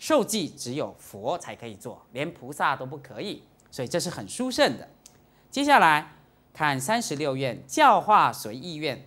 受记只有佛才可以做，连菩萨都不可以，所以这是很殊胜的。接下来看三十六愿教化随意愿，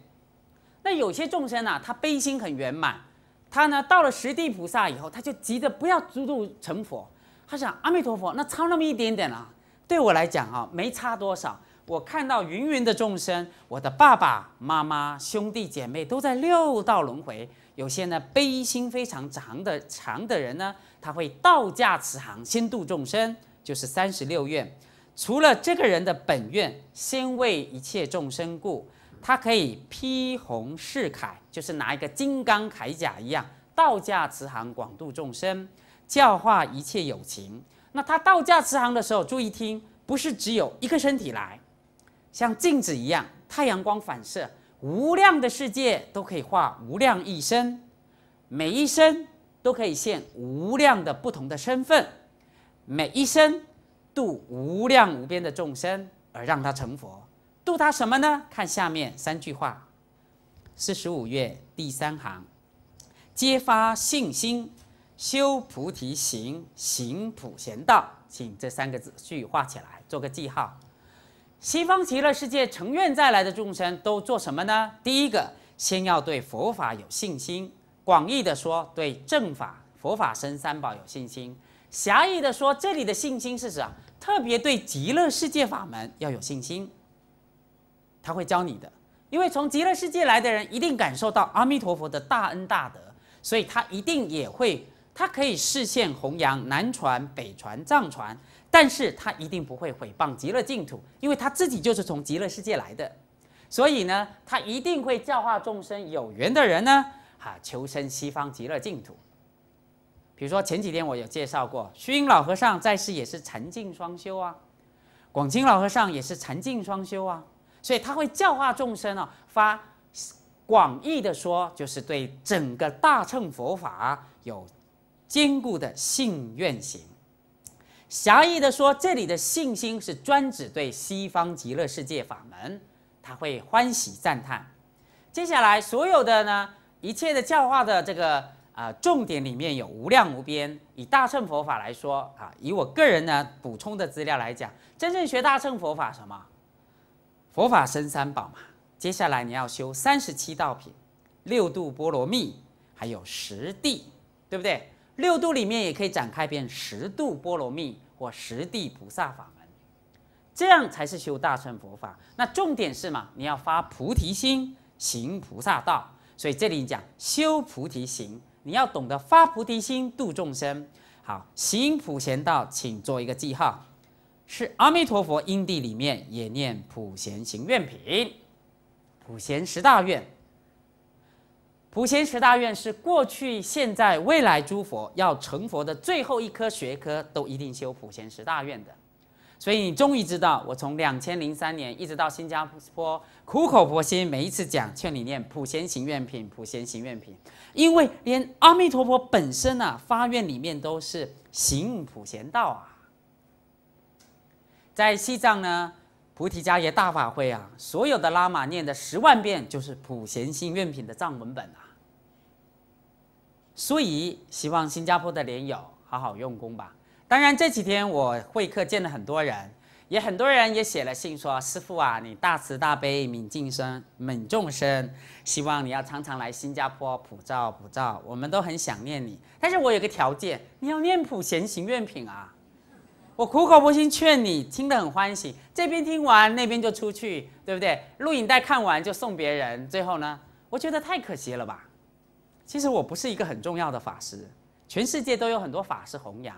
那有些众生啊，他悲心很圆满，他呢到了十地菩萨以后，他就急着不要足度成佛，他想阿弥陀佛，那差那么一点点啊，对我来讲啊，没差多少。我看到芸芸的众生，我的爸爸妈妈、兄弟姐妹都在六道轮回。有些呢，悲心非常长的长的人呢，他会道驾慈航，先度众生，就是三十六愿。除了这个人的本愿，先为一切众生故，他可以披红饰铠，就是拿一个金刚铠甲一样，道驾慈航，广度众生，教化一切有情。那他道驾慈航的时候，注意听，不是只有一个身体来，像镜子一样，太阳光反射。无量的世界都可以化无量一生，每一生都可以现无量的不同的身份，每一生度无量无边的众生而让他成佛。度他什么呢？看下面三句话，四十五页第三行，揭发信心修菩提行，行普贤道。请这三个字句画起来，做个记号。西方极乐世界承愿再来的众生都做什么呢？第一个，先要对佛法有信心。广义的说，对正法、佛法、僧三宝有信心；狭义的说，这里的信心是指特别对极乐世界法门要有信心。他会教你的，因为从极乐世界来的人一定感受到阿弥陀佛的大恩大德，所以他一定也会，他可以视线弘扬南传、北传、藏传。但是他一定不会毁谤极乐净土，因为他自己就是从极乐世界来的，所以呢，他一定会教化众生。有缘的人呢，哈，求生西方极乐净土。比如说前几天我有介绍过，虚云老和尚在世也是禅净双修啊，广清老和尚也是禅净双修啊，所以他会教化众生啊。发广义的说，就是对整个大乘佛法有坚固的信愿行。狭义的说，这里的信心是专指对西方极乐世界法门，他会欢喜赞叹。接下来所有的呢，一切的教化的这个啊重点里面有无量无边。以大乘佛法来说啊，以我个人呢补充的资料来讲，真正学大乘佛法什么？佛法生三宝嘛。接下来你要修三十七道品、六度波罗蜜，还有十地，对不对？六度里面也可以展开变十度波罗蜜或十地菩萨法门，这样才是修大乘佛法。那重点是嘛？你要发菩提心，行菩萨道。所以这里讲修菩提行，你要懂得发菩提心度众生。好，行普贤道，请做一个记号，是阿弥陀佛因地里面也念普贤行愿品，普贤十大愿。普贤十大愿是过去、现在、未来诸佛要成佛的最后一科学科，都一定修普贤十大愿的。所以你终于知道，我从两千零三年一直到新加坡，苦口婆心每一次讲，劝你念普贤行愿品，普贤行愿品。因为连阿弥陀佛本身啊发愿里面都是行普贤道啊。在西藏呢，菩提迦耶大法会啊，所有的拉玛念的十万遍就是普贤行愿品的藏文本啊。所以希望新加坡的莲友好好用功吧。当然这几天我会客见了很多人，也很多人也写了信说：“师傅啊，你大慈大悲，悯众生，悯众生，希望你要常常来新加坡普照普照，我们都很想念你。”但是，我有个条件，你要念普贤行愿品啊！我苦口婆心劝你，听得很欢喜，这边听完那边就出去，对不对？录影带看完就送别人，最后呢，我觉得太可惜了吧。其实我不是一个很重要的法师，全世界都有很多法师弘扬，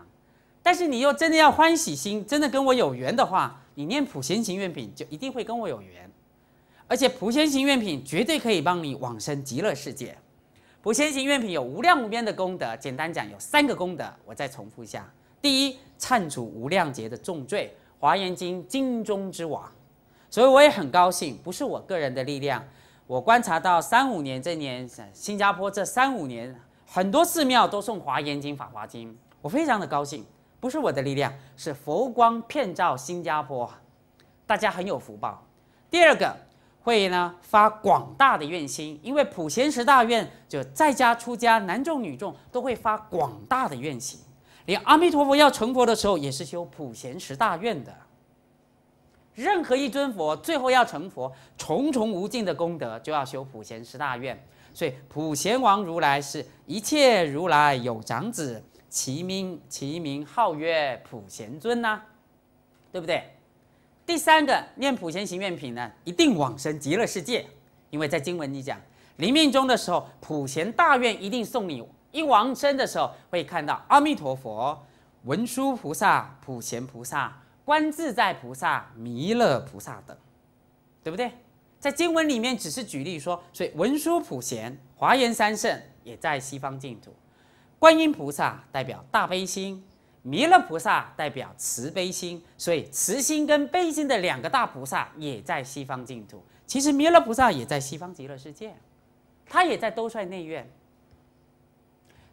但是你又真的要欢喜心，真的跟我有缘的话，你念普贤行愿品就一定会跟我有缘，而且普贤行愿品绝对可以帮你往生极乐世界。普贤行愿品有无量无边的功德，简单讲有三个功德，我再重复一下：第一，忏除无量劫的重罪，《华严经》经中之王，所以我也很高兴，不是我个人的力量。我观察到三五年这年，新加坡这三五年，很多寺庙都送《华严经》《法华经》，我非常的高兴。不是我的力量，是佛光遍照新加坡，大家很有福报。第二个会呢发广大的愿心，因为普贤十大愿就在家出家，男众女众都会发广大的愿心。连阿弥陀佛要成佛的时候，也是修普贤十大愿的。任何一尊佛最后要成佛，重重无尽的功德就要修普贤十大愿，所以普贤王如来是一切如来有长子，其名其名号曰普贤尊呐，对不对？第三个念普贤行愿品呢，一定往生极乐世界，因为在经文里讲临命终的时候，普贤大愿一定送你，一往生的时候会看到阿弥陀佛、文殊菩萨、普贤菩萨。观自在菩萨、弥勒菩萨等，对不对？在经文里面只是举例说，所以文殊普贤、华严三圣也在西方净土。观音菩萨代表大悲心，弥勒菩萨代表慈悲心，所以慈心跟悲心的两个大菩萨也在西方净土。其实弥勒菩萨也在西方极乐世界，他也在兜率内院。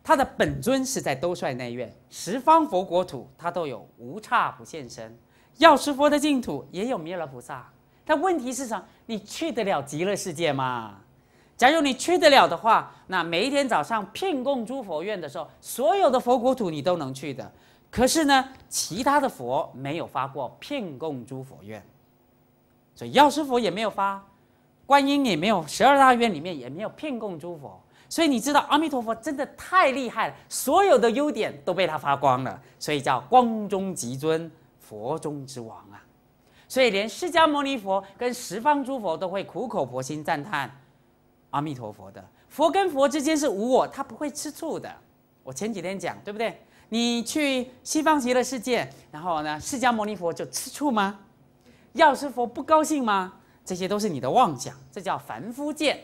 他的本尊是在兜率内院，十方佛国土他都有无差不现身。药师佛的净土也有弥勒菩萨，但问题是什么？你去得了极乐世界吗？假如你去得了的话，那每一天早上聘供诸佛院的时候，所有的佛国土你都能去的。可是呢，其他的佛没有发过聘供诸佛院，所以药师佛也没有发，观音也没有，十二大愿里面也没有聘供诸佛。所以你知道，阿弥陀佛真的太厉害了，所有的优点都被他发光了，所以叫光中极尊。佛中之王啊，所以连释迦牟尼佛跟十方诸佛都会苦口婆心赞叹阿弥陀佛的佛跟佛之间是无我，他不会吃醋的。我前几天讲，对不对？你去西方极乐世界，然后呢，释迦牟尼佛就吃醋吗？药师佛不高兴吗？这些都是你的妄想，这叫凡夫见，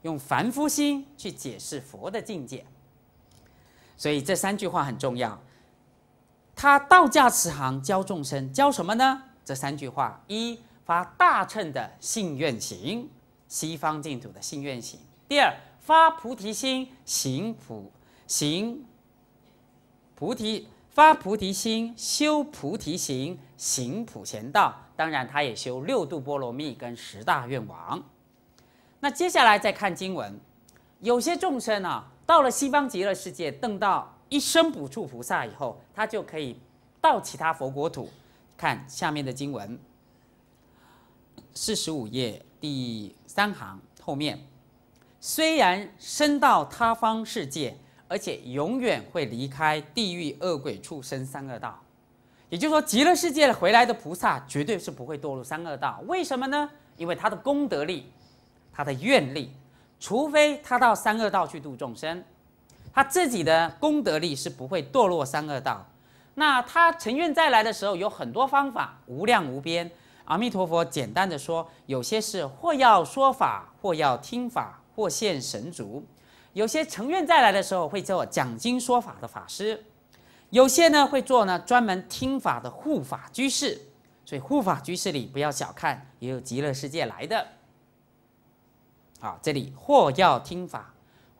用凡夫心去解释佛的境界。所以这三句话很重要。他道家慈航教众生教什么呢？这三句话：一发大乘的信愿行，西方净土的信愿行；第二发菩提心，行普行菩提，发菩提心修菩提行，行普贤道。当然，他也修六度波罗蜜跟十大愿王。那接下来再看经文，有些众生啊，到了西方极乐世界，等到。一生补处菩萨以后，他就可以到其他佛国土。看下面的经文，四十五页第三行后面。虽然生到他方世界，而且永远会离开地狱、恶鬼、畜生三恶道。也就是说，极乐世界回来的菩萨，绝对是不会堕入三恶道。为什么呢？因为他的功德力、他的愿力，除非他到三恶道去度众生。他自己的功德力是不会堕落三恶道。那他成愿再来的时候，有很多方法，无量无边。阿弥陀佛，简单的说，有些是或要说法，或要听法，或现神足；有些成愿再来的时候，会做讲经说法的法师；有些呢，会做呢专门听法的护法居士。所以护法居士里，不要小看，也有极乐世界来的。好，这里或要听法。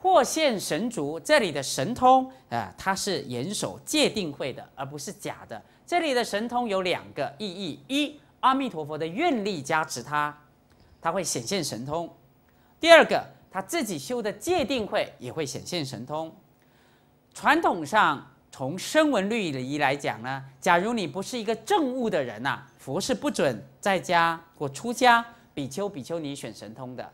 过现神足这里的神通啊，它是严守戒定慧的，而不是假的。这里的神通有两个意义：一、阿弥陀佛的愿力加持他，他会显现神通；第二个，他自己修的戒定慧也会显现神通。传统上，从声闻律仪来讲呢，假如你不是一个正悟的人呐，佛是不准在家或出家比丘、比丘尼选神通的。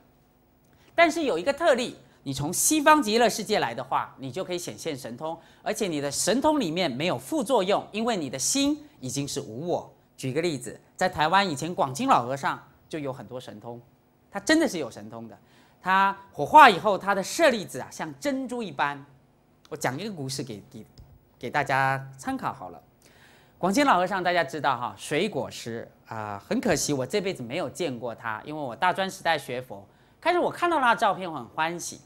但是有一个特例。你从西方极乐世界来的话，你就可以显现神通，而且你的神通里面没有副作用，因为你的心已经是无我。举个例子，在台湾以前，广清老和尚就有很多神通，他真的是有神通的。他火化以后，他的舍利子啊，像珍珠一般。我讲一个故事给给给大家参考好了。广清老和尚大家知道哈，水果师啊，很可惜我这辈子没有见过他，因为我大专时代学佛，开始我看到他的照片，我很欢喜。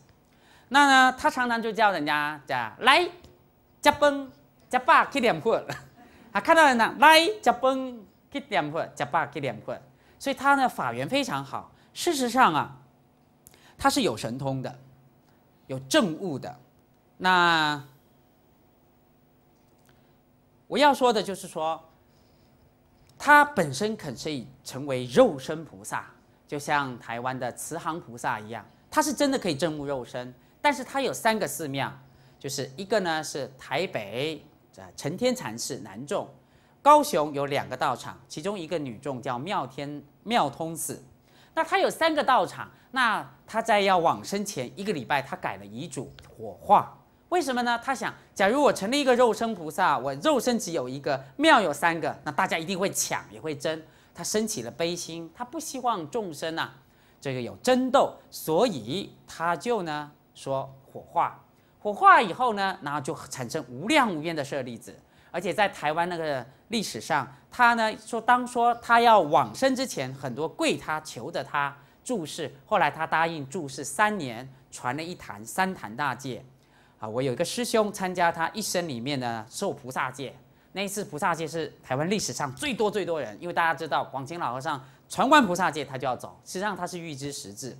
那呢，他常常就叫人家讲来，加崩加巴给点破。他看到人呢来加崩给点破，加巴给点破。所以他呢法缘非常好。事实上啊，他是有神通的，有正悟的。那我要说的就是说，他本身可以成为肉身菩萨，就像台湾的慈航菩萨一样，他是真的可以证悟肉身。但是他有三个寺庙，就是一个呢是台北这承天禅寺南众，高雄有两个道场，其中一个女众叫妙天妙通寺。那他有三个道场，那他在要往生前一个礼拜，他改了遗嘱，火化。为什么呢？他想，假如我成立一个肉身菩萨，我肉身只有一个庙有三个，那大家一定会抢也会争。他升起了悲心，他不希望众生啊这个有争斗，所以他就呢。说火化，火化以后呢，然后就产生无量无边的舍利子，而且在台湾那个历史上，他呢说当说他要往生之前，很多跪他求的他注释，后来他答应注释三年，传了一坛三坛大戒。啊，我有一个师兄参加他一生里面的受菩萨戒，那一次菩萨戒是台湾历史上最多最多人，因为大家知道广清老和尚传完菩萨戒他就要走，实际上他是预知时至。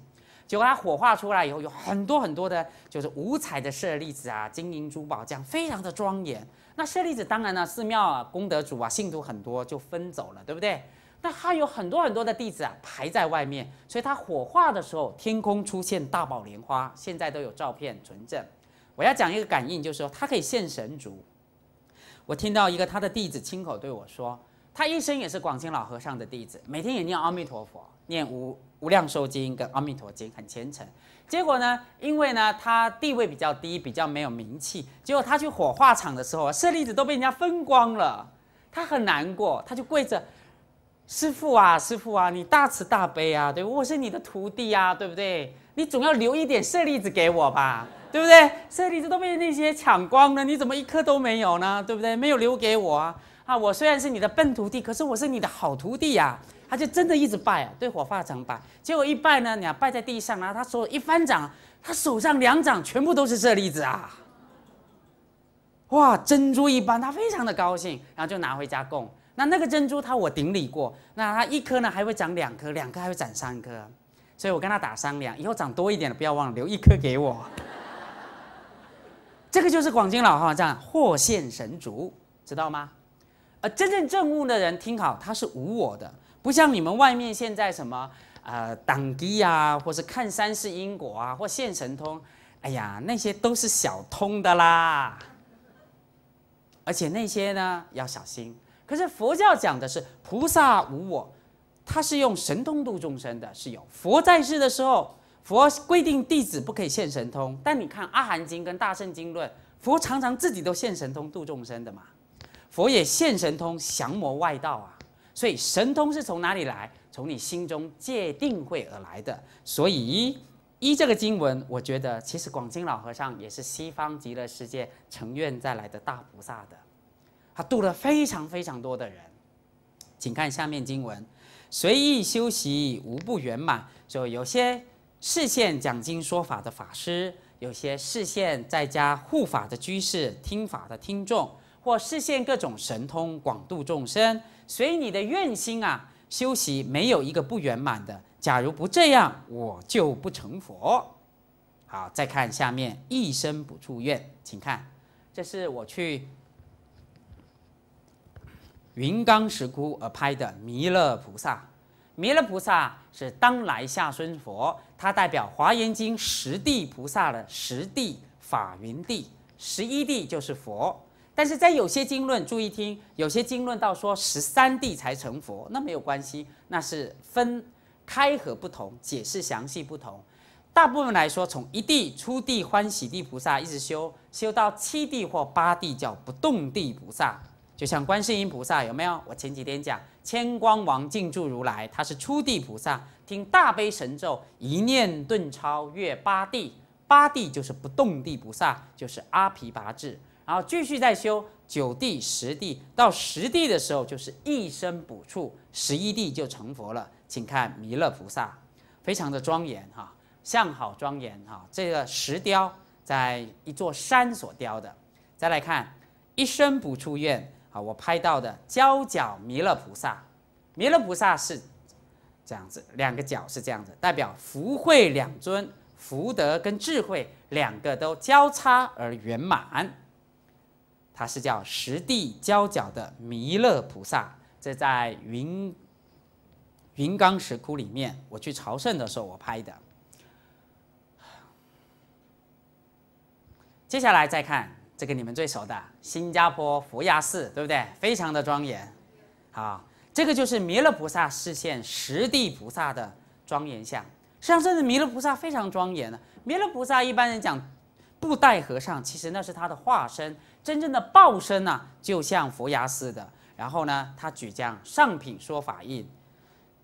结果他火化出来以后，有很多很多的，就是五彩的舍利子啊，金银珠宝这样，非常的庄严。那舍利子当然呢，寺庙啊，功德主啊，信徒很多就分走了，对不对？那它有很多很多的弟子啊，排在外面。所以他火化的时候，天空出现大宝莲花，现在都有照片存证。我要讲一个感应，就是说他可以现神足。我听到一个他的弟子亲口对我说，他一生也是广清老和尚的弟子，每天也念阿弥陀佛，念无。无量寿经跟阿弥陀经很虔诚，结果呢，因为呢他地位比较低，比较没有名气，结果他去火化场的时候，舍利子都被人家分光了，他很难过，他就跪着：“师傅啊，师傅啊，你大慈大悲啊，对，我是你的徒弟啊，对不对？你总要留一点舍利子给我吧，对不对？舍利子都被那些抢光了，你怎么一颗都没有呢？对不对？没有留给我啊！我虽然是你的笨徒弟，可是我是你的好徒弟呀。”他就真的一直拜啊，对火化场拜，结果一拜呢，你要拜在地上然后他手一翻掌，他手上两掌全部都是舍利子啊！哇，珍珠一般，他非常的高兴，然后就拿回家供。那那个珍珠，他我顶礼过，那他一颗呢还会长两颗，两颗还会长三颗，所以我跟他打商量，以后长多一点的不要忘了留一颗给我。这个就是广金老和尚，祸现神足，知道吗？呃，真正正悟的人听好，他是无我的。不像你们外面现在什么呃党机啊，或是看三世因果啊，或现神通，哎呀，那些都是小通的啦。而且那些呢要小心。可是佛教讲的是菩萨无我，他是用神通度众生的，是有。佛在世的时候，佛规定弟子不可以现神通，但你看《阿含经》跟《大圣经论》，佛常常自己都现神通度众生的嘛。佛也现神通降魔外道啊。所以神通是从哪里来？从你心中界定会而来的。所以依这个经文，我觉得其实广经老和尚也是西方极乐世界成愿再来的大菩萨的，他度了非常非常多的人。请看下面经文：随意修习无不圆满。就有些视线讲经说法的法师，有些视线在家护法的居士、听法的听众，或视线各种神通广度众生。所以你的愿心啊，修习没有一个不圆满的。假如不这样，我就不成佛。好，再看下面，一生不住院，请看，这是我去云冈石窟而拍的弥勒菩萨。弥勒菩萨是当来下生佛，他代表华严经十地菩萨的十地法云地，十一地就是佛。但是在有些经论，注意听，有些经论到说十三地才成佛，那没有关系，那是分开合不同解释详细不同。大部分来说，从一地出地欢喜地菩萨一直修修到七地或八地，叫不动地菩萨，就像观世音菩萨有没有？我前几天讲千光王静住如来，他是出地菩萨，听大悲神咒一念顿超越八地，八地就是不动地菩萨，就是阿皮拔智。然后继续再修九地、十地，到十地的时候，就是一生补处，十一地就成佛了。请看弥勒菩萨，非常的庄严哈，相好庄严哈。这个石雕在一座山所雕的。再来看一生补处院啊，我拍到的交脚弥勒菩萨。弥勒菩萨是这样子，两个脚是这样子，代表福慧两尊，福德跟智慧两个都交叉而圆满。它是叫十地交脚的弥勒菩萨，这在云云冈石窟里面，我去朝圣的时候我拍的。接下来再看这个你们最熟的新加坡佛牙寺，对不对？非常的庄严。好，这个就是弥勒菩萨视线十地菩萨的庄严像。实际上，这个弥勒菩萨非常庄严的。弥勒菩萨一般人讲。布袋和尚其实那是他的化身，真正的报身呢，就像佛牙似的。然后呢，他举将上品说法印，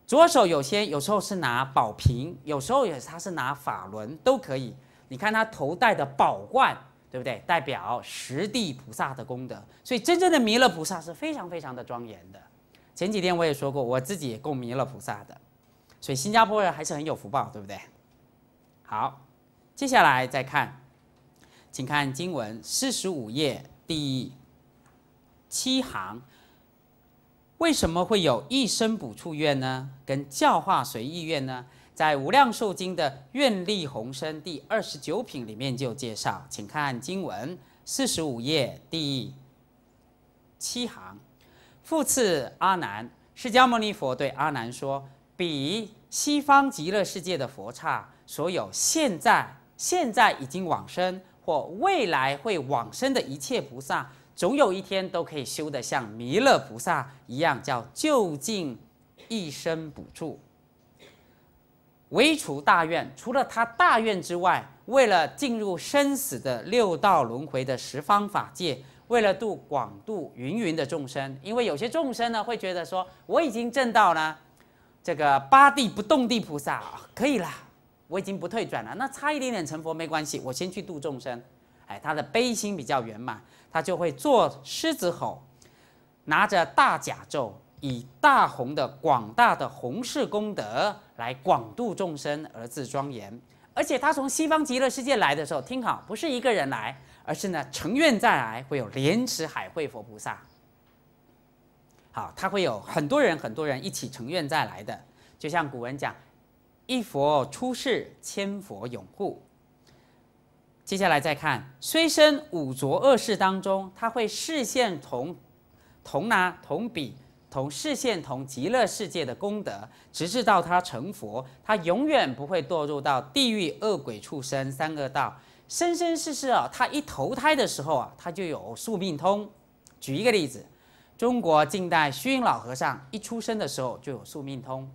左手有些有时候是拿宝瓶，有时候也他是拿法轮都可以。你看他头戴的宝冠，对不对？代表十地菩萨的功德，所以真正的弥勒菩萨是非常非常的庄严的。前几天我也说过，我自己也供弥勒菩萨的，所以新加坡人还是很有福报，对不对？好，接下来再看。请看经文四十五页第七行。为什么会有一生补处愿呢？跟教化随意愿呢？在《无量寿经》的愿力宏深第二十九品里面就介绍。请看经文四十五页第七行。复次阿难，释迦牟尼佛对阿难说：“比西方极乐世界的佛差，所有现在现在已经往生。”或未来会往生的一切菩萨，总有一天都可以修得像弥勒菩萨一样，叫究竟一生不住。唯除大愿，除了他大愿之外，为了进入生死的六道轮回的十方法界，为了度广度芸芸的众生，因为有些众生呢，会觉得说，我已经证到了这个八地不动地菩萨，可以了。我已经不退转了，那差一点点成佛没关系，我先去度众生。哎，他的悲心比较圆满，他就会做狮子吼，拿着大甲咒，以大宏的广大的宏世功德来广度众生而自庄严。而且他从西方极乐世界来的时候，听好，不是一个人来，而是呢成愿再来，会有莲池海会佛菩萨。好，他会有很多人，很多人一起成愿再来的，就像古人讲。一佛出世，千佛拥护。接下来再看，虽生五浊恶世当中，他会视现同同拿同比同视现同极乐世界的功德，直至到他成佛，他永远不会堕入到地狱、恶鬼、畜生三个道。生生世世啊，他一投胎的时候啊，他就有宿命通。举一个例子，中国近代虚云老和尚一出生的时候就有宿命通。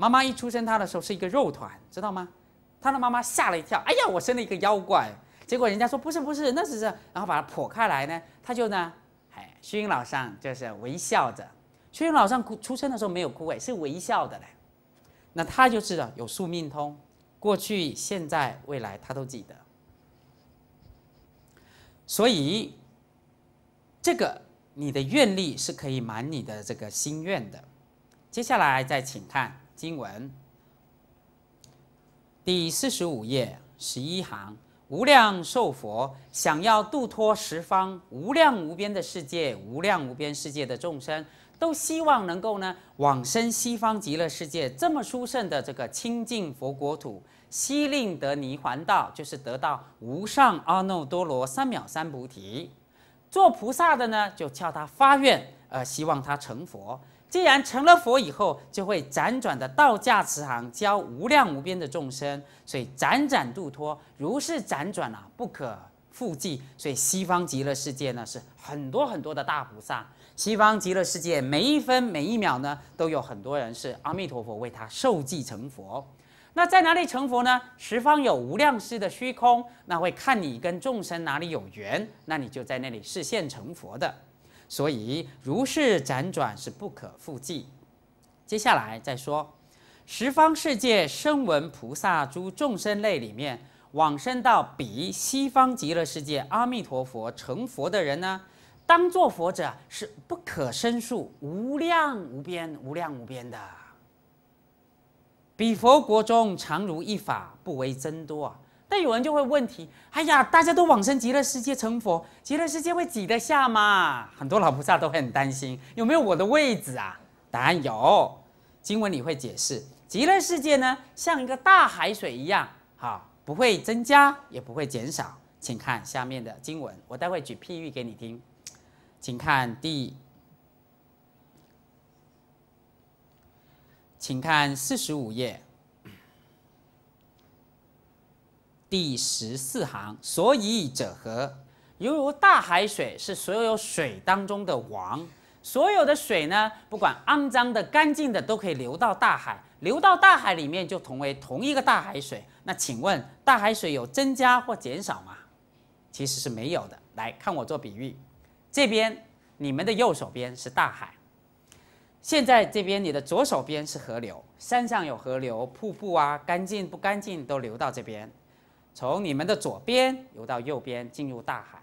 妈妈一出生，他的时候是一个肉团，知道吗？他的妈妈吓了一跳，哎呀，我生了一个妖怪。结果人家说不是不是，那只是。然后把它剖开来呢，他就呢，哎，虚云老上就是微笑着。虚云老上哭出生的时候没有哭，哎，是微笑的嘞。那他就知道有宿命通，过去、现在、未来他都记得。所以，这个你的愿力是可以满你的这个心愿的。接下来再请看。经文第四十五页十一行，无量寿佛想要度脱十方无量无边的世界，无量无边世界的众生，都希望能够呢往生西方极乐世界这么殊胜的这个清净佛国土，悉令得泥环道，就是得到无上阿耨多罗三藐三菩提。做菩萨的呢，就叫他发愿，呃，希望他成佛。既然成了佛以后，就会辗转的道驾慈航，教无量无边的众生，所以辗转度脱，如是辗转啊，不可复计。所以西方极乐世界呢，是很多很多的大菩萨。西方极乐世界每一分每一秒呢，都有很多人是阿弥陀佛为他受记成佛。那在哪里成佛呢？十方有无量师的虚空，那会看你跟众生哪里有缘，那你就在那里示现成佛的。所以如是辗转是不可复计。接下来再说，十方世界声闻菩萨诸众生类里面往生到彼西方极乐世界阿弥陀佛成佛的人呢，当作佛者是不可申数，无量无边，无量无边的。彼佛国中常如一法，不为增多。但有人就会问题，哎呀，大家都往生极乐世界成佛，极乐世界会挤得下吗？很多老菩萨都很担心，有没有我的位子啊？答案有，经文里会解释，极乐世界呢像一个大海水一样，好，不会增加也不会减少。请看下面的经文，我待会举譬喻给你听，请看第，请看四十五页。第十四行，所以者何？犹如大海水是所有水当中的王，所有的水呢，不管肮脏的、干净的，都可以流到大海，流到大海里面就同为同一个大海水。那请问大海水有增加或减少吗？其实是没有的。来看我做比喻，这边你们的右手边是大海，现在这边你的左手边是河流，山上有河流、瀑布啊，干净不干净都流到这边。从你们的左边游到右边，进入大海。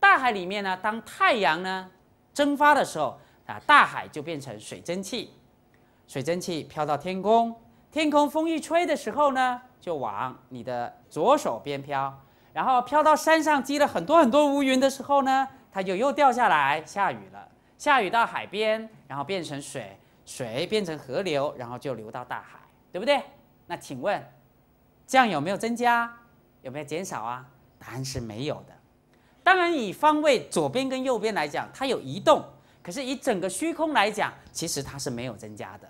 大海里面呢，当太阳呢蒸发的时候，啊，大海就变成水蒸气。水蒸气飘到天空，天空风一吹的时候呢，就往你的左手边飘。然后飘到山上积了很多很多乌云的时候呢，它就又掉下来，下雨了。下雨到海边，然后变成水，水变成河流，然后就流到大海，对不对？那请问，这样有没有增加？有没有减少啊？答案是没有的。当然，以方位左边跟右边来讲，它有移动；可是以整个虚空来讲，其实它是没有增加的。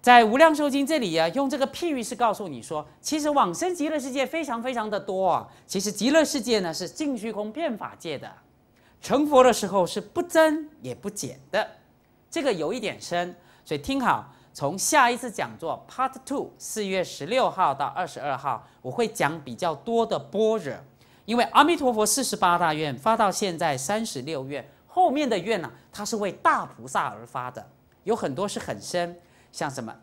在《无量寿经》这里呀，用这个譬喻是告诉你说，其实往生极乐世界非常非常的多啊。其实极乐世界呢是净虚空遍法界的，成佛的时候是不增也不减的。这个有一点深，所以听好。从下一次讲座 Part Two 四月十六号到二十二号，我会讲比较多的波若，因为阿弥陀佛四十八大愿发到现在三十六愿，后面的愿呢，它是为大菩萨而发的，有很多是很深，像什么，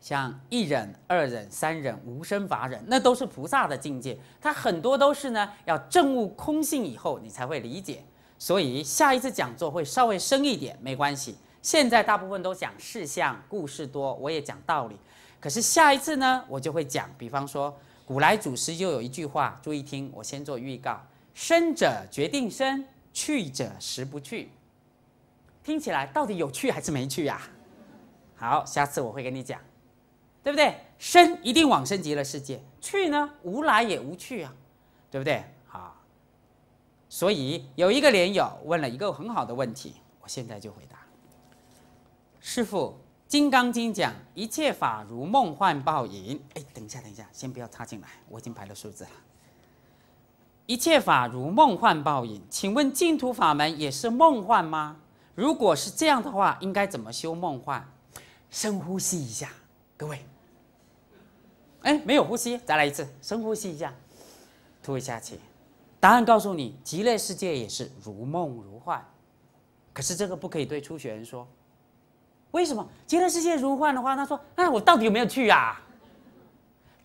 像一忍、二忍、三忍、无生法忍，那都是菩萨的境界，它很多都是呢要证悟空性以后你才会理解，所以下一次讲座会稍微深一点，没关系。现在大部分都讲事项、故事多，我也讲道理。可是下一次呢，我就会讲，比方说，古来祖师就有一句话，注意听，我先做预告：生者决定生，去者实不去。听起来到底有去还是没去呀？好，下次我会跟你讲，对不对？生一定往生极乐世界，去呢无来也无去啊，对不对？好，所以有一个莲友问了一个很好的问题，我现在就回答。师傅，《金刚经》讲一切法如梦幻泡影。哎，等一下，等一下，先不要插进来，我已经排了数字了。一切法如梦幻泡影，请问净土法门也是梦幻吗？如果是这样的话，应该怎么修梦幻？深呼吸一下，各位。哎，没有呼吸，再来一次，深呼吸一下，吐一下气。答案告诉你，极乐世界也是如梦如幻。可是这个不可以对初学人说。为什么极乐世界如幻的话，他说：“哎，我到底有没有去呀？”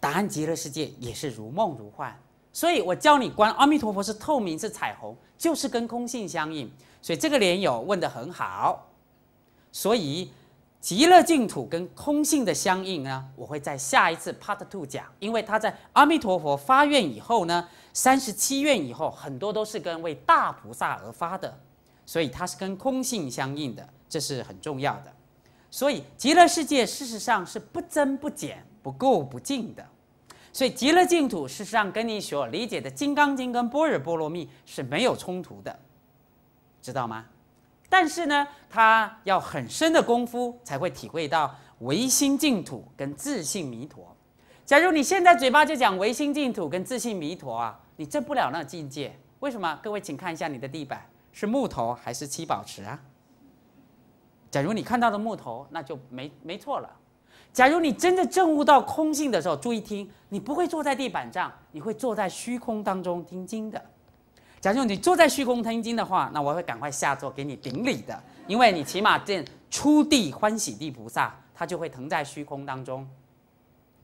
答案：极乐世界也是如梦如幻。所以，我教你观阿弥陀佛是透明，是彩虹，就是跟空性相应。所以，这个莲友问得很好。所以，极乐净土跟空性的相应呢，我会在下一次 Part Two 讲。因为他在阿弥陀佛发愿以后呢，三十七愿以后，很多都是跟为大菩萨而发的，所以它是跟空性相应的，这是很重要的。所以极乐世界事实上是不增不减、不垢不净的，所以极乐净土事实上跟你所理解的《金刚经》跟《般若波罗蜜》是没有冲突的，知道吗？但是呢，他要很深的功夫才会体会到唯心净土跟自信弥陀。假如你现在嘴巴就讲唯心净土跟自信弥陀啊，你证不了那境界。为什么？各位，请看一下你的地板是木头还是七宝池啊？假如你看到的木头，那就没没错了。假如你真的证悟到空性的时候，注意听，你不会坐在地板上，你会坐在虚空当中听经的。假如你坐在虚空听经的话，那我会赶快下座给你顶礼的，因为你起码见出地欢喜地菩萨，他就会腾在虚空当中，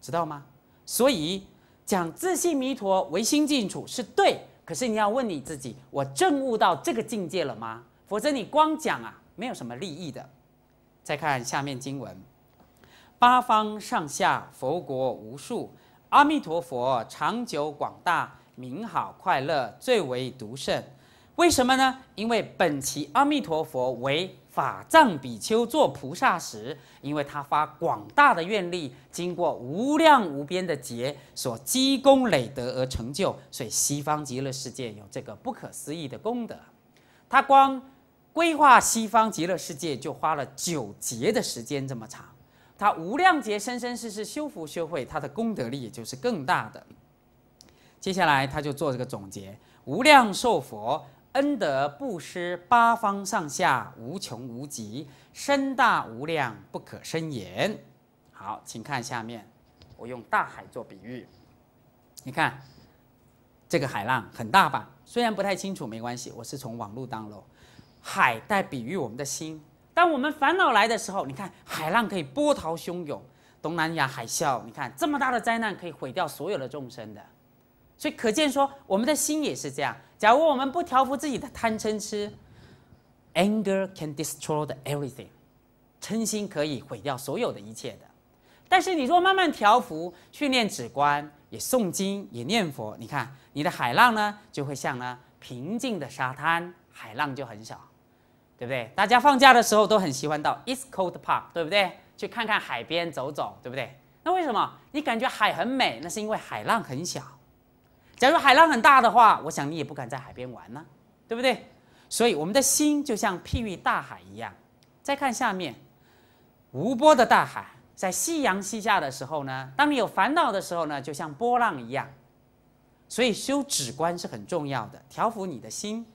知道吗？所以讲自信弥陀唯心净土是对，可是你要问你自己，我证悟到这个境界了吗？否则你光讲啊，没有什么利益的。再看下面经文，八方上下佛国无数，阿弥陀佛长久广大，名好快乐最为独胜。为什么呢？因为本其阿弥陀佛为法藏比丘做菩萨时，因为他发广大的愿力，经过无量无边的劫所积功累德而成就，所以西方极乐世界有这个不可思议的功德。他光。规划西方极乐世界就花了九劫的时间，这么长。他无量劫生生世世修福修慧，他的功德力也就是更大的。接下来他就做这个总结：无量寿佛恩德布施八方上下无穷无极，身大无量不可伸言。好，请看下面，我用大海做比喻。你看，这个海浪很大吧？虽然不太清楚，没关系，我是从网络当录。海带比喻我们的心，当我们烦恼来的时候，你看海浪可以波涛汹涌，东南亚海啸，你看这么大的灾难可以毁掉所有的众生的，所以可见说我们的心也是这样。假如我们不调伏自己的贪嗔痴，anger can destroy the everything，嗔心可以毁掉所有的一切的。但是你若慢慢调伏，训练止观，也诵经，也念佛，你看你的海浪呢，就会像呢平静的沙滩，海浪就很小。对不对？大家放假的时候都很喜欢到 East Coast Park，对不对？去看看海边，走走，对不对？那为什么你感觉海很美？那是因为海浪很小。假如海浪很大的话，我想你也不敢在海边玩呢，对不对？所以我们的心就像碧绿大海一样。再看下面，无波的大海，在夕阳西下的时候呢，当你有烦恼的时候呢，就像波浪一样。所以修止观是很重要的，调伏你的心，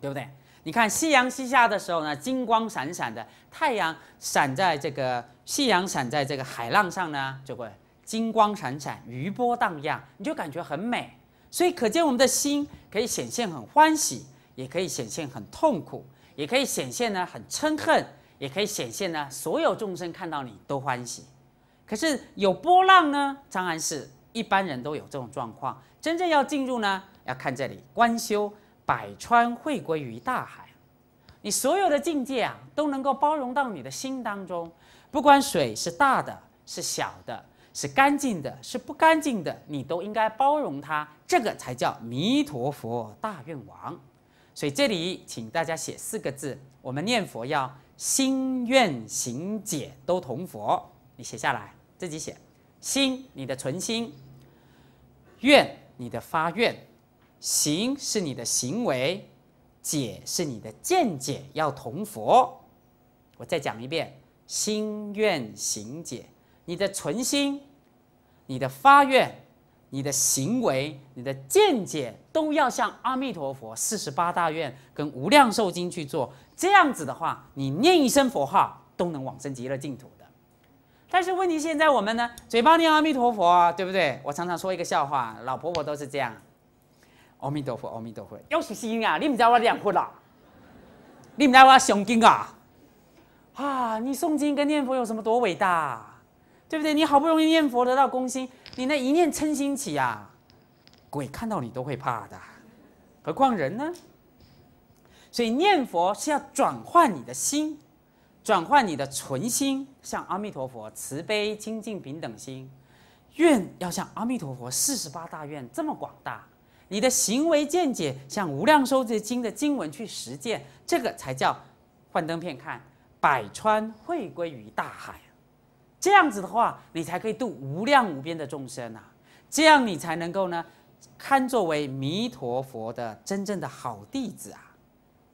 对不对？你看夕阳西下的时候呢，金光闪闪的太阳闪在这个夕阳闪在这个海浪上呢，就会金光闪闪，余波荡漾，你就感觉很美。所以可见我们的心可以显现很欢喜，也可以显现很痛苦，也可以显现呢很嗔恨，也可以显现呢所有众生看到你都欢喜。可是有波浪呢，当然是一般人都有这种状况。真正要进入呢，要看这里观修。百川汇归于大海，你所有的境界啊，都能够包容到你的心当中。不管水是大的，是小的，是干净的，是不干净的，你都应该包容它。这个才叫弥陀佛大愿王。所以这里请大家写四个字：我们念佛要心愿行解都同佛。你写下来，自己写心，你的存心；愿，你的发愿。行是你的行为，解是你的见解，要同佛。我再讲一遍：心愿、行、解，你的存心、你的发愿、你的行为、你的见解，都要向阿弥陀佛四十八大愿跟无量寿经去做。这样子的话，你念一声佛号都能往生极乐净土的。但是问题现在我们呢，嘴巴念阿弥陀佛，对不对？我常常说一个笑话，老婆婆都是这样。阿弥陀佛，阿弥陀佛。要是心啊，你不知道我念佛啦，你不知道我诵经啊。啊，你诵经跟念佛有什么多伟大？对不对？你好不容易念佛得到公心，你那一念嗔心起啊，鬼看到你都会怕的，何况人呢？所以念佛是要转换你的心，转换你的纯心，向阿弥陀佛慈悲清净平等心，愿要像阿弥陀佛四十八大愿这么广大。你的行为见解像《无量寿经》的经文去实践，这个才叫幻灯片看百川汇归于大海。这样子的话，你才可以度无量无边的众生啊！这样你才能够呢，堪作为弥陀佛的真正的好弟子啊！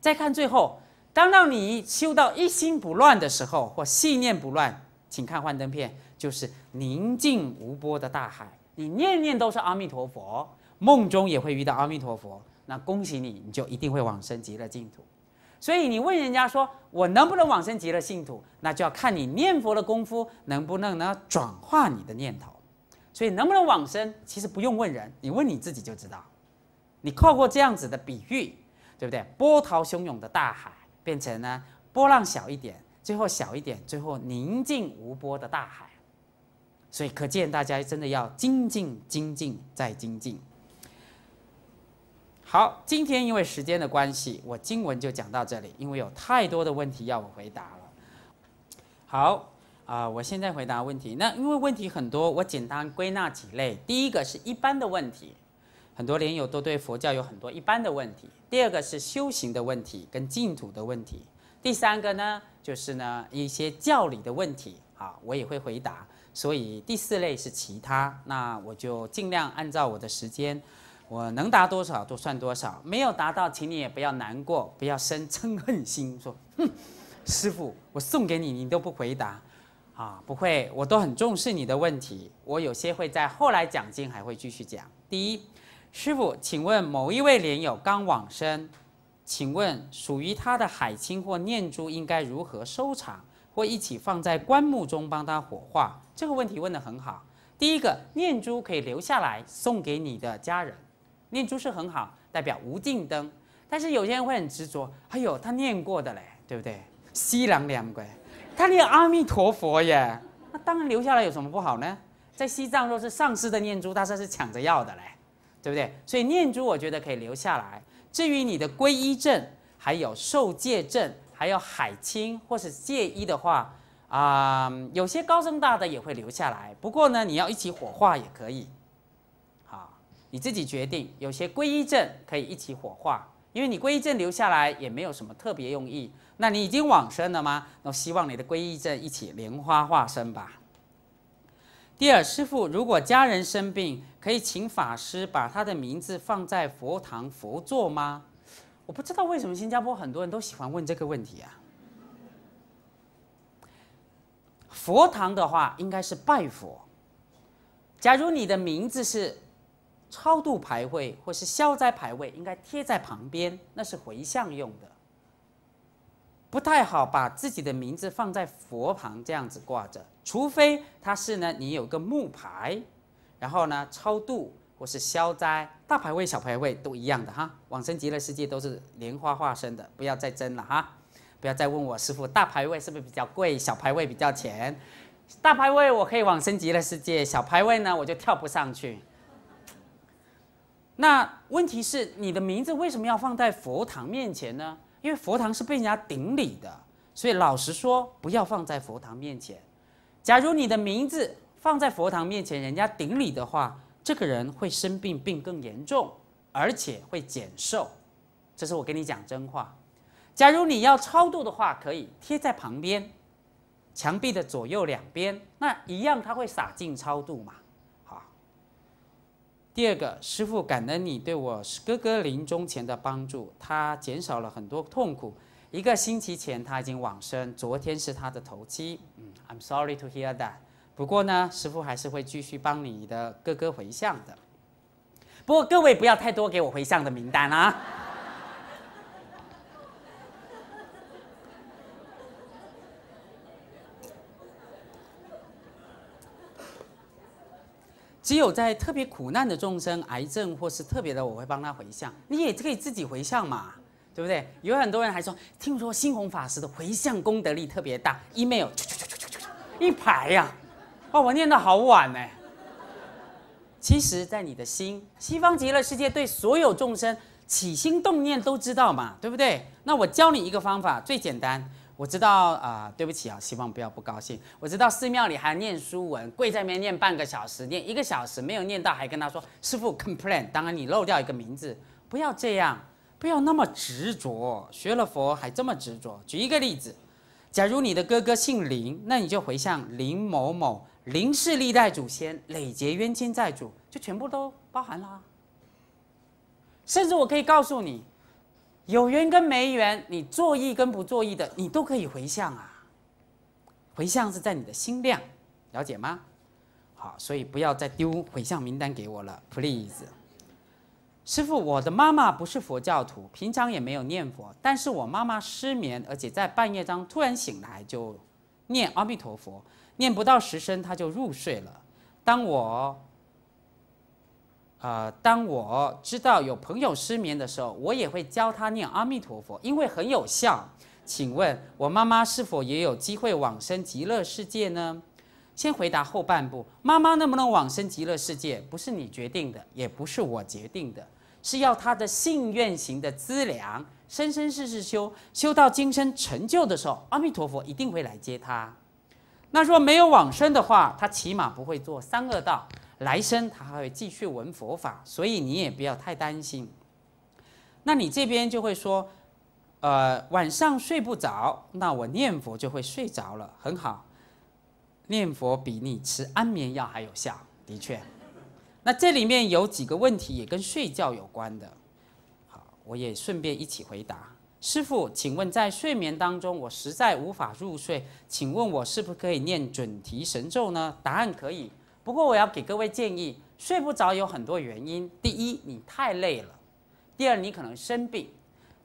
再看最后，当让你修到一心不乱的时候，或信念不乱，请看幻灯片，就是宁静无波的大海，你念念都是阿弥陀佛。梦中也会遇到阿弥陀佛，那恭喜你，你就一定会往生极乐净土。所以你问人家说我能不能往生极乐净土，那就要看你念佛的功夫能不能呢转化你的念头。所以能不能往生，其实不用问人，你问你自己就知道。你靠过这样子的比喻，对不对？波涛汹涌的大海变成呢波浪小一点，最后小一点，最后宁静无波的大海。所以可见大家真的要精进、精进再精进。好，今天因为时间的关系，我经文就讲到这里。因为有太多的问题要我回答了。好，啊，我现在回答问题。那因为问题很多，我简单归纳几类。第一个是一般的问题，很多莲友都对佛教有很多一般的问题。第二个是修行的问题跟净土的问题。第三个呢，就是呢一些教理的问题啊，我也会回答。所以第四类是其他，那我就尽量按照我的时间。我能答多少都算多少，没有达到，请你也不要难过，不要生嗔恨心，说哼，师傅，我送给你，你都不回答，啊，不会，我都很重视你的问题，我有些会在后来讲经还会继续讲。第一，师傅，请问某一位莲友刚往生，请问属于他的海青或念珠应该如何收藏，或一起放在棺木中帮他火化？这个问题问得很好。第一个念珠可以留下来送给你的家人。念珠是很好，代表无尽灯，但是有些人会很执着，哎呦，他念过的嘞，对不对？西郎两鬼，他念阿弥陀佛耶，那当然留下来有什么不好呢？在西藏，若是上师的念珠，大家是抢着要的嘞，对不对？所以念珠我觉得可以留下来。至于你的皈依证、还有受戒证、还有海清或是戒衣的话，啊，有些高僧大的也会留下来。不过呢，你要一起火化也可以。你自己决定，有些皈依证可以一起火化，因为你皈依证留下来也没有什么特别用意。那你已经往生了吗？那希望你的皈依证一起莲花化身吧。第二，师傅，如果家人生病，可以请法师把他的名字放在佛堂佛座吗？我不知道为什么新加坡很多人都喜欢问这个问题啊。佛堂的话应该是拜佛。假如你的名字是。超度牌位或是消灾牌位应该贴在旁边，那是回向用的。不太好把自己的名字放在佛旁这样子挂着，除非它是呢，你有个木牌，然后呢，超度或是消灾大牌位、小牌位都一样的哈。往生极乐世界都是莲花化身的，不要再争了哈，不要再问我师傅，大牌位是不是比较贵，小牌位比较钱？大牌位我可以往生极乐世界，小牌位呢我就跳不上去。那问题是你的名字为什么要放在佛堂面前呢？因为佛堂是被人家顶礼的，所以老实说不要放在佛堂面前。假如你的名字放在佛堂面前，人家顶礼的话，这个人会生病，病更严重，而且会减寿。这是我跟你讲真话。假如你要超度的话，可以贴在旁边墙壁的左右两边，那一样它会洒净超度嘛。第二个师傅感恩你对我哥哥临终前的帮助，他减少了很多痛苦。一个星期前他已经往生，昨天是他的头七。嗯，I'm sorry to hear that。不过呢，师傅还是会继续帮你的哥哥回向的。不过各位不要太多给我回向的名单啊。只有在特别苦难的众生，癌症或是特别的，我会帮他回向。你也可以自己回向嘛，对不对？有很多人还说，听说新红法师的回向功德力特别大，email，一排呀，啊，我念得好晚呢。其实，在你的心，西方极乐世界对所有众生起心动念都知道嘛，对不对？那我教你一个方法，最简单。我知道啊，对不起啊，希望不要不高兴。我知道寺庙里还念书文，跪在那边念半个小时，念一个小时没有念到，还跟他说：“师傅，complain，当然你漏掉一个名字，不要这样，不要那么执着，学了佛还这么执着。”举一个例子，假如你的哥哥姓林，那你就回向林某某，林是历代祖先累结冤亲债主，就全部都包含了。甚至我可以告诉你。有缘跟没缘，你作意跟不作意的，你都可以回向啊。回向是在你的心量，了解吗？好，所以不要再丢回向名单给我了，please。师傅，我的妈妈不是佛教徒，平常也没有念佛，但是我妈妈失眠，而且在半夜当突然醒来就念阿弥陀佛，念不到十声她就入睡了。当我呃，当我知道有朋友失眠的时候，我也会教他念阿弥陀佛，因为很有效。请问，我妈妈是否也有机会往生极乐世界呢？先回答后半部，妈妈能不能往生极乐世界，不是你决定的，也不是我决定的，是要她的信愿型的资粮，生生世世修，修到今生成就的时候，阿弥陀佛一定会来接她。那若没有往生的话，她起码不会做三恶道。来生他还会继续闻佛法，所以你也不要太担心。那你这边就会说，呃，晚上睡不着，那我念佛就会睡着了，很好，念佛比你吃安眠药还有效，的确。那这里面有几个问题也跟睡觉有关的，好，我也顺便一起回答。师傅，请问在睡眠当中，我实在无法入睡，请问我是不是可以念准提神咒呢？答案可以。不过我要给各位建议，睡不着有很多原因。第一，你太累了；第二，你可能生病；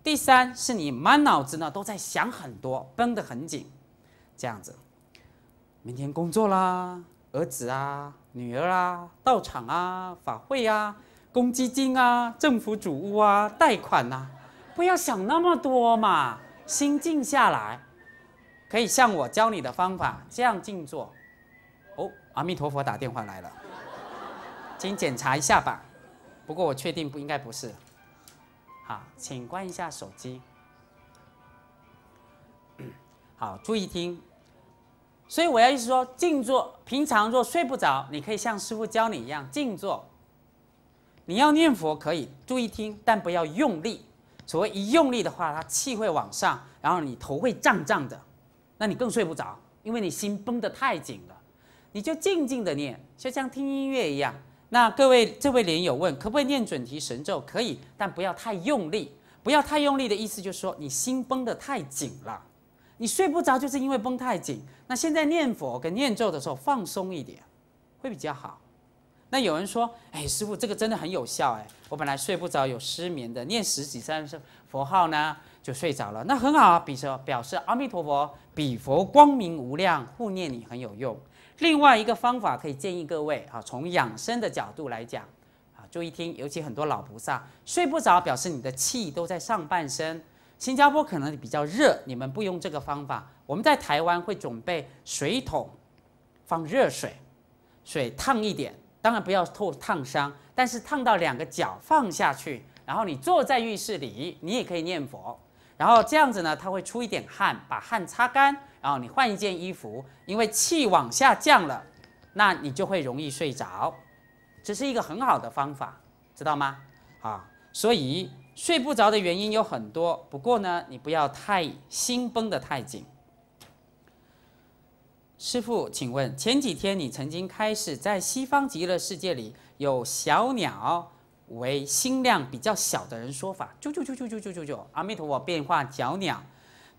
第三，是你满脑子呢都在想很多，绷得很紧，这样子。明天工作啦，儿子啊，女儿啊，道场啊，法会啊，公积金啊，政府主屋啊，贷款呐，不要想那么多嘛，心静下来，可以像我教你的方法这样静坐。阿弥陀佛打电话来了，请检查一下吧。不过我确定不应该不是。好，请关一下手机。好，注意听。所以我要意思说，静坐。平常若睡不着，你可以像师傅教你一样静坐。你要念佛可以注意听，但不要用力。所谓一用力的话，它气会往上，然后你头会胀胀的，那你更睡不着，因为你心绷得太紧了。你就静静的念，就像听音乐一样。那各位，这位莲友问可不可以念准提神咒？可以，但不要太用力。不要太用力的意思就是说，你心绷得太紧了，你睡不着就是因为绷太紧。那现在念佛跟念咒的时候放松一点，会比较好。那有人说，哎，师傅这个真的很有效哎，我本来睡不着有失眠的，念十几三声佛号呢就睡着了，那很好啊，比说表示阿弥陀佛，比佛光明无量，护念你很有用。另外一个方法可以建议各位啊，从养生的角度来讲啊，注意听，尤其很多老菩萨睡不着，表示你的气都在上半身。新加坡可能比较热，你们不用这个方法。我们在台湾会准备水桶，放热水，水烫一点，当然不要透烫伤，但是烫到两个脚放下去，然后你坐在浴室里，你也可以念佛，然后这样子呢，它会出一点汗，把汗擦干。然后你换一件衣服，因为气往下降了，那你就会容易睡着，这是一个很好的方法，知道吗？啊，所以睡不着的原因有很多，不过呢，你不要太心绷得太紧。师傅，请问前几天你曾经开始在西方极乐世界里有小鸟为心量比较小的人说法，啾啾啾啾啾啾啾啾，阿弥陀佛，变化小鸟。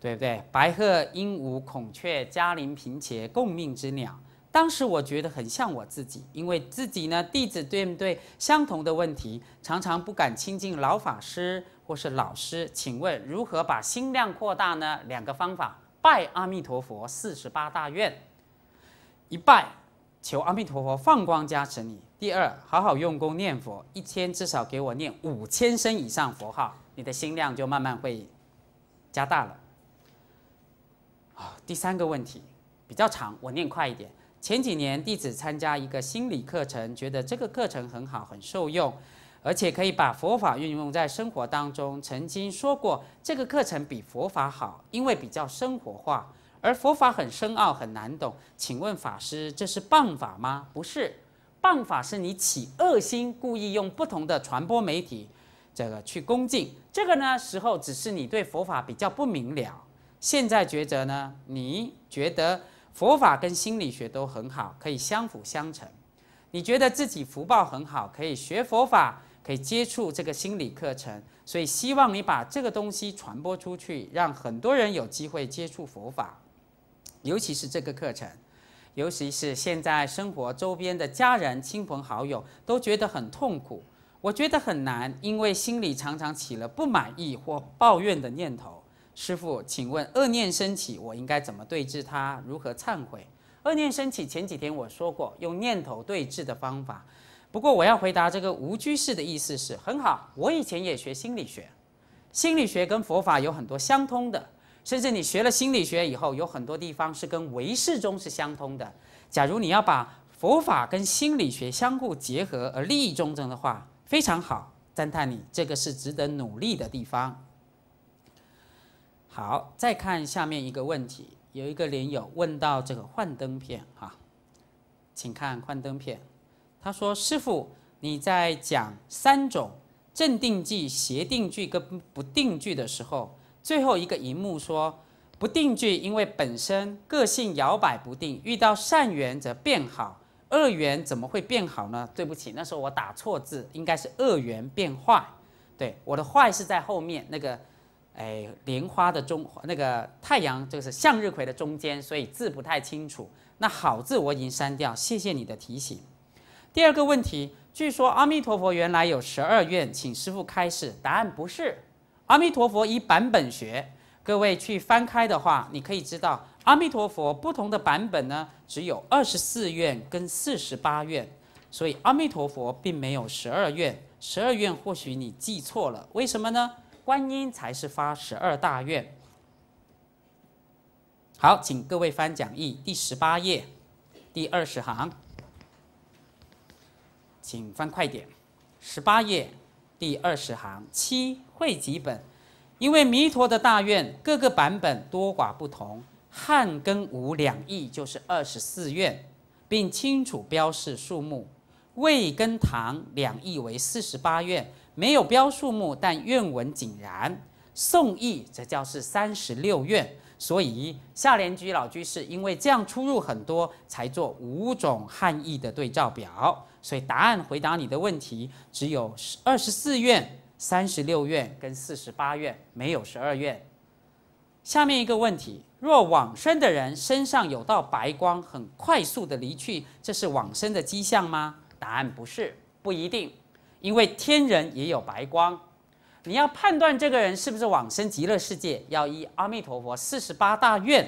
对不对？白鹤、鹦鹉、孔雀、嘉陵平雀，共命之鸟。当时我觉得很像我自己，因为自己呢，弟子对不对相同的问题，常常不敢亲近老法师或是老师。请问如何把心量扩大呢？两个方法：拜阿弥陀佛四十八大愿，一拜求阿弥陀佛放光加持你；第二，好好用功念佛，一天至少给我念五千声以上佛号，你的心量就慢慢会加大了。啊，第三个问题比较长，我念快一点。前几年弟子参加一个心理课程，觉得这个课程很好，很受用，而且可以把佛法运用在生活当中。曾经说过，这个课程比佛法好，因为比较生活化，而佛法很深奥，很难懂。请问法师，这是谤法吗？不是，谤法是你起恶心，故意用不同的传播媒体，这个去恭敬。这个呢时候，只是你对佛法比较不明了。现在抉择呢？你觉得佛法跟心理学都很好，可以相辅相成。你觉得自己福报很好，可以学佛法，可以接触这个心理课程。所以希望你把这个东西传播出去，让很多人有机会接触佛法，尤其是这个课程，尤其是现在生活周边的家人、亲朋好友都觉得很痛苦。我觉得很难，因为心里常常起了不满意或抱怨的念头。师傅，请问恶念升起，我应该怎么对治它？如何忏悔？恶念升起，前几天我说过，用念头对治的方法。不过我要回答这个无居士的意思是很好。我以前也学心理学，心理学跟佛法有很多相通的，甚至你学了心理学以后，有很多地方是跟唯识中是相通的。假如你要把佛法跟心理学相互结合而利益中正的话，非常好。赞叹你，这个是值得努力的地方。好，再看下面一个问题，有一个连友问到这个幻灯片哈，请看幻灯片。他说：“师傅，你在讲三种镇定剂、协定剂跟不定句的时候，最后一个荧幕说不定句，因为本身个性摇摆不定，遇到善缘则变好，恶缘怎么会变好呢？”对不起，那时候我打错字，应该是恶缘变坏。对，我的坏是在后面那个。哎，莲花的中那个太阳就是向日葵的中间，所以字不太清楚。那好字我已经删掉，谢谢你的提醒。第二个问题，据说阿弥陀佛原来有十二愿，请师傅开始。答案不是，阿弥陀佛一版本学。各位去翻开的话，你可以知道阿弥陀佛不同的版本呢，只有二十四愿跟四十八愿，所以阿弥陀佛并没有十二愿。十二愿或许你记错了，为什么呢？观音才是发十二大愿。好，请各位翻讲义第十八页，第二十行，请翻快点。十八页第二十行七汇集本，因为弥陀的大愿各个版本多寡不同，汉跟吴两译就是二十四愿，并清楚标示数目；魏跟唐两译为四十八愿。没有标数目，但愿文井然。宋义则叫是三十六院，所以夏联居老居士因为这样出入很多，才做五种汉译的对照表。所以答案回答你的问题，只有二十四院、三十六院跟四十八院，没有十二院。下面一个问题：若往生的人身上有道白光，很快速的离去，这是往生的迹象吗？答案不是，不一定。因为天人也有白光，你要判断这个人是不是往生极乐世界，要依阿弥陀佛四十八大愿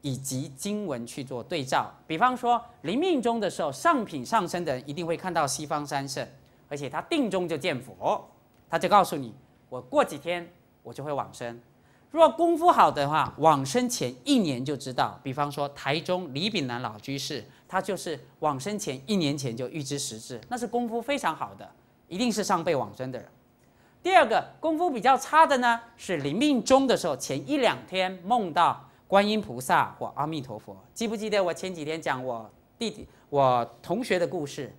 以及经文去做对照。比方说临命终的时候，上品上升的人一定会看到西方三圣，而且他定中就见佛，他就告诉你：我过几天我就会往生。若功夫好的话，往生前一年就知道。比方说台中李炳南老居士，他就是往生前一年前就预知实质，那是功夫非常好的。一定是上辈往生的人。第二个功夫比较差的呢，是临命终的时候前一两天梦到观音菩萨或阿弥陀佛。记不记得我前几天讲我弟弟、我同学的故事？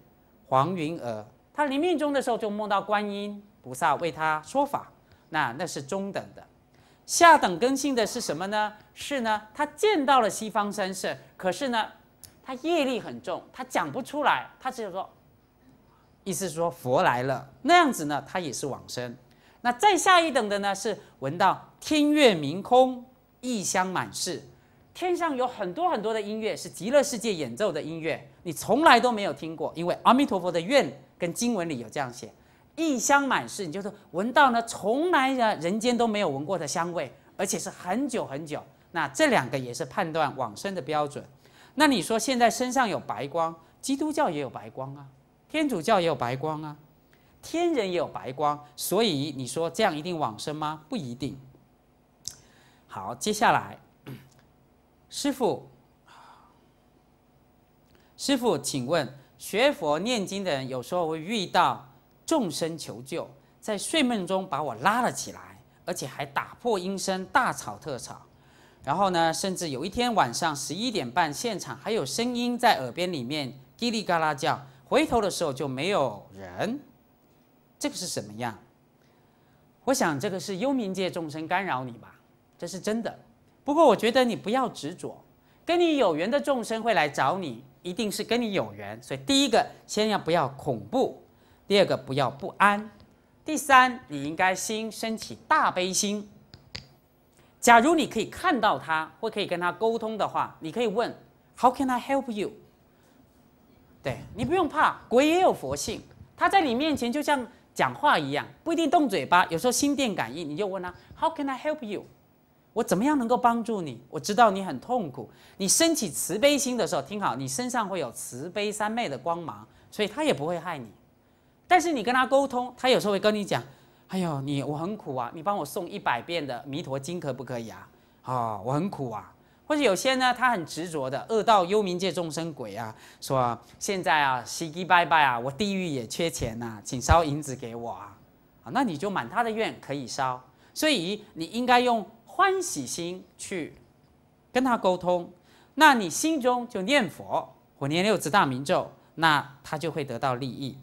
黄云娥，他临命终的时候就梦到观音菩萨为他说法，那那是中等的。下等根性的是什么呢？是呢，他见到了西方三圣，可是呢，他业力很重，他讲不出来，他只有说。意思是说佛来了那样子呢，他也是往生。那再下一等的呢，是闻到天乐明空，异香满室。天上有很多很多的音乐，是极乐世界演奏的音乐，你从来都没有听过。因为阿弥陀佛的愿跟经文里有这样写，异香满室，你就是闻到呢，从来呢人间都没有闻过的香味，而且是很久很久。那这两个也是判断往生的标准。那你说现在身上有白光，基督教也有白光啊。天主教也有白光啊，天人也有白光，所以你说这样一定往生吗？不一定。好，接下来，师傅，师傅，请问学佛念经的人，有时候会遇到众生求救，在睡梦中把我拉了起来，而且还打破音声，大吵特吵。然后呢，甚至有一天晚上十一点半，现场还有声音在耳边里面叽里嘎啦叫。回头的时候就没有人，这个是什么样？我想这个是幽冥界众生干扰你吧，这是真的。不过我觉得你不要执着，跟你有缘的众生会来找你，一定是跟你有缘。所以第一个，先要不要恐怖；第二个，不要不安；第三，你应该心升起大悲心。假如你可以看到他，或可以跟他沟通的话，你可以问：How can I help you？对你不用怕，鬼也有佛性，他在你面前就像讲话一样，不一定动嘴巴，有时候心电感应，你就问他 How can I help you？我怎么样能够帮助你？我知道你很痛苦，你升起慈悲心的时候，听好，你身上会有慈悲三昧的光芒，所以他也不会害你。但是你跟他沟通，他有时候会跟你讲，哎呦，你我很苦啊，你帮我送一百遍的弥陀经可不可以啊？啊，我很苦啊。或者有些呢，他很执着的，恶道幽冥界众生鬼啊，说现在啊，西西拜拜啊，我地狱也缺钱呐，请烧银子给我啊，啊，那你就满他的愿可以烧，所以你应该用欢喜心去跟他沟通，那你心中就念佛，我念六字大明咒，那他就会得到利益。